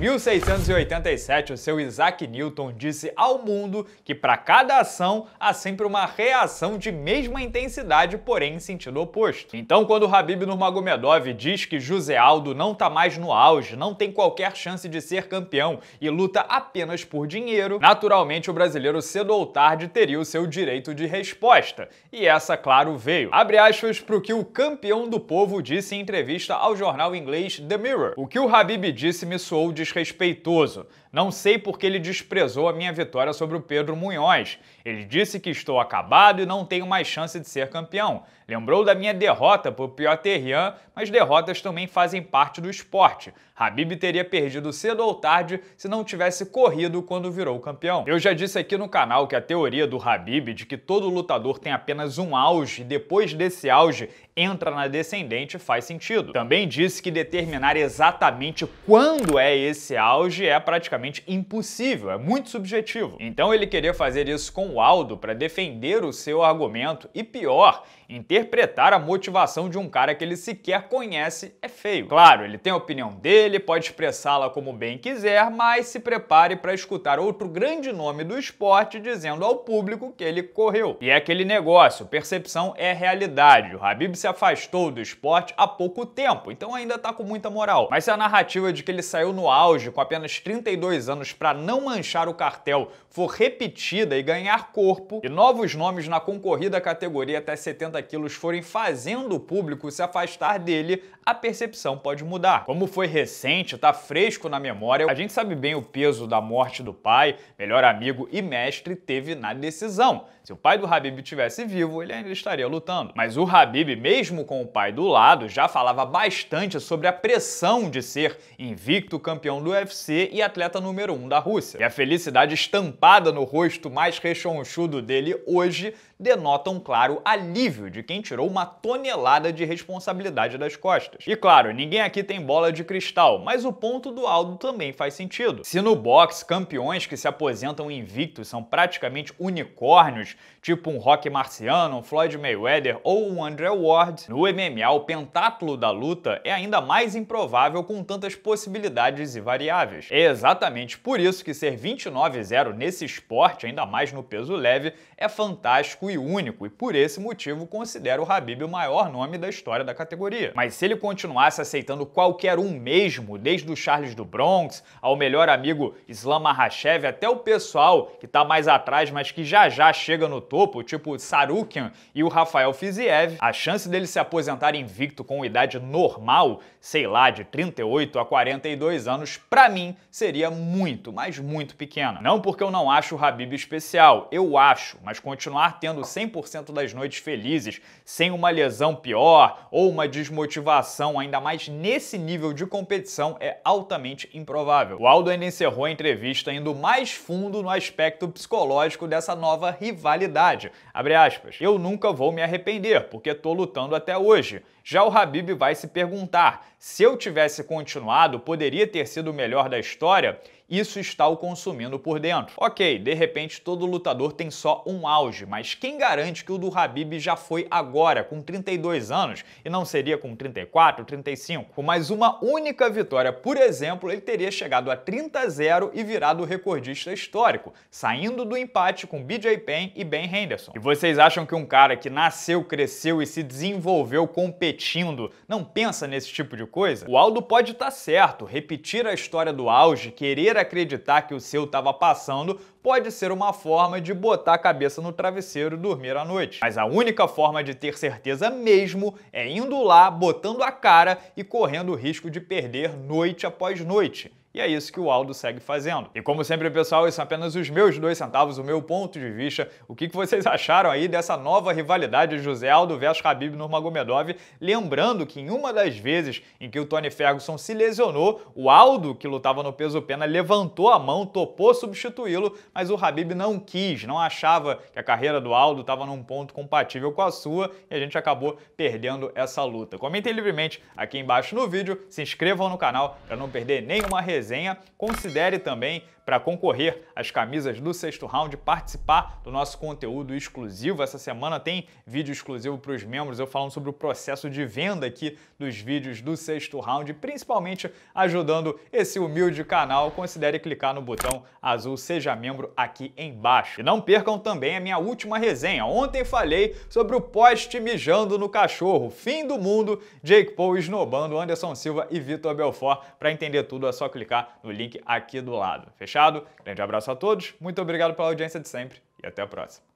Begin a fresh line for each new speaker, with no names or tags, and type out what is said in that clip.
1687, o seu Isaac Newton disse ao mundo que para cada ação há sempre uma reação de mesma intensidade, porém em sentido oposto. Então, quando o Habib Nurmagomedov diz que José Aldo não tá mais no auge, não tem qualquer chance de ser campeão e luta apenas por dinheiro, naturalmente o brasileiro cedo ou tarde teria o seu direito de resposta. E essa, claro, veio. Abre aspas para o que o campeão do povo disse em entrevista ao jornal inglês The Mirror. O que o Habib disse me soou de desrespeitoso. Não sei porque ele desprezou a minha vitória sobre o Pedro Munhoz. Ele disse que estou acabado e não tenho mais chance de ser campeão. Lembrou da minha derrota para o mas derrotas também fazem parte do esporte. Habib teria perdido cedo ou tarde se não tivesse corrido quando virou campeão. Eu já disse aqui no canal que a teoria do Habib de que todo lutador tem apenas um auge e depois desse auge entra na descendente faz sentido. Também disse que determinar exatamente quando é esse esse auge é praticamente impossível, é muito subjetivo. Então ele queria fazer isso com o Aldo para defender o seu argumento e pior, interpretar a motivação de um cara que ele sequer conhece é feio. Claro, ele tem a opinião dele, pode expressá-la como bem quiser, mas se prepare para escutar outro grande nome do esporte dizendo ao público que ele correu. E é aquele negócio, percepção é realidade. O Habib se afastou do esporte há pouco tempo, então ainda tá com muita moral. Mas se a narrativa de que ele saiu no auge auge, com apenas 32 anos, para não manchar o cartel, for repetida e ganhar corpo, e novos nomes na concorrida categoria até 70 quilos forem fazendo o público se afastar dele, a percepção pode mudar. Como foi recente, tá fresco na memória, a gente sabe bem o peso da morte do pai, melhor amigo e mestre teve na decisão. Se o pai do Habib tivesse vivo, ele ainda estaria lutando. Mas o Habib, mesmo com o pai do lado, já falava bastante sobre a pressão de ser invicto campeão do UFC e atleta número 1 um da Rússia. E a felicidade estampada no rosto mais rechonchudo dele hoje denota um claro alívio de quem tirou uma tonelada de responsabilidade das costas. E claro, ninguém aqui tem bola de cristal, mas o ponto do Aldo também faz sentido. Se no boxe campeões que se aposentam invictos são praticamente unicórnios, tipo um Rock Marciano, um Floyd Mayweather ou um André Ward, no MMA o pentáculo da luta é ainda mais improvável com tantas possibilidades e variáveis. É exatamente por isso que ser 29-0 nesse esporte, ainda mais no peso leve, é fantástico e único, e por esse motivo considero o Habib o maior nome da história da categoria. Mas se ele continuasse aceitando qualquer um mesmo, desde o Charles do Bronx ao melhor amigo Islam Mahashev, até o pessoal que tá mais atrás, mas que já já chega no topo, tipo Sarukian e o Rafael Fiziev, a chance dele se aposentar invicto com idade normal, sei lá, de 38 a 42 anos, para mim, seria muito, mas muito pequena. Não porque eu não acho o Habib especial, eu acho, mas continuar tendo 100% das noites felizes, sem uma lesão pior ou uma desmotivação, ainda mais nesse nível de competição, é altamente improvável. O Aldo ainda encerrou a entrevista indo mais fundo no aspecto psicológico dessa nova rivalidade. Abre aspas. Eu nunca vou me arrepender, porque tô lutando até hoje. Já o Habib vai se perguntar: se eu tivesse continuado, poderia ter sido o melhor da história isso está o consumindo por dentro. Ok, de repente todo lutador tem só um auge, mas quem garante que o do Habib já foi agora, com 32 anos, e não seria com 34, 35? Com mais uma única vitória, por exemplo, ele teria chegado a 30 0 e virado recordista histórico, saindo do empate com BJ Penn e Ben Henderson. E vocês acham que um cara que nasceu, cresceu e se desenvolveu competindo não pensa nesse tipo de coisa? O Aldo pode estar tá certo, repetir a história do auge, querer acreditar que o seu estava passando pode ser uma forma de botar a cabeça no travesseiro e dormir à noite. Mas a única forma de ter certeza mesmo é indo lá, botando a cara e correndo o risco de perder noite após noite. E é isso que o Aldo segue fazendo. E como sempre, pessoal, isso são é apenas os meus dois centavos, o meu ponto de vista. O que vocês acharam aí dessa nova rivalidade José Aldo versus Khabib Nurmagomedov? Lembrando que em uma das vezes em que o Tony Ferguson se lesionou, o Aldo, que lutava no peso pena, levantou a mão, topou substituí-lo, mas o Khabib não quis, não achava que a carreira do Aldo estava num ponto compatível com a sua e a gente acabou perdendo essa luta. Comentem livremente aqui embaixo no vídeo, se inscrevam no canal para não perder nenhuma resenha resenha, considere também para concorrer às camisas do sexto round, participar do nosso conteúdo exclusivo. Essa semana tem vídeo exclusivo para os membros, eu falando sobre o processo de venda aqui dos vídeos do sexto round, principalmente ajudando esse humilde canal. Considere clicar no botão azul Seja Membro aqui embaixo. E não percam também a minha última resenha. Ontem falei sobre o poste mijando no cachorro, fim do mundo, Jake Paul esnobando Anderson Silva e Vitor Belfort. Para entender tudo é só clicar clicar no link aqui do lado. Fechado? Grande abraço a todos, muito obrigado pela audiência de sempre e até a próxima.